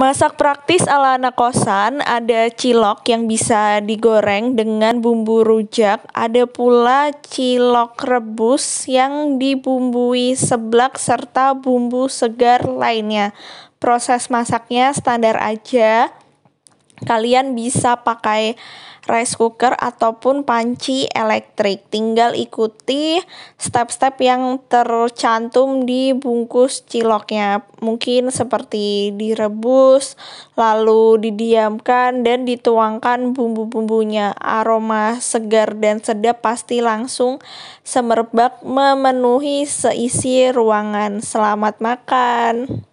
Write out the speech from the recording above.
Masak praktis ala anak kosan, ada cilok yang bisa digoreng dengan bumbu rujak, ada pula cilok rebus yang dibumbui seblak serta bumbu segar lainnya. Proses masaknya standar aja, Kalian bisa pakai rice cooker ataupun panci elektrik. Tinggal ikuti step-step yang tercantum di bungkus ciloknya. Mungkin seperti direbus, lalu didiamkan dan dituangkan bumbu-bumbunya. Aroma segar dan sedap pasti langsung semerbak memenuhi seisi ruangan. Selamat makan.